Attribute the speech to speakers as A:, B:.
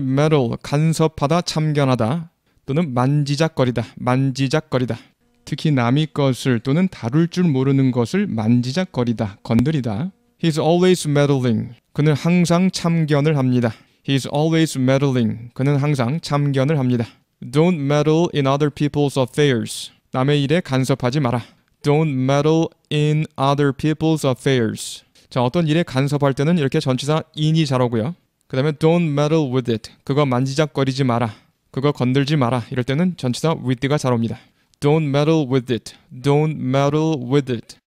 A: meddle, 간섭하다, 참견하다 또는 만지작거리다, 만지작거리다. 특히 남의 것을 또는 다룰 줄 모르는 것을 만지작거리다, 건드리다. He's always meddling. 그는 항상 참견을 합니다. He's always meddling. 그는 항상 참견을 합니다. Don't meddle in other people's affairs. 남의 일에 간섭하지 마라. Don't meddle in other people's affairs. 자, 어떤 일에 간섭할 때는 이렇게 전치사 in이 잘 오고요. 그 다음에 don't meddle with it. 그거 만지작거리지 마라. 그거 건들지 마라. 이럴 때는 전치사 with가 잘 옵니다. Don't meddle with it. Don't meddle with it.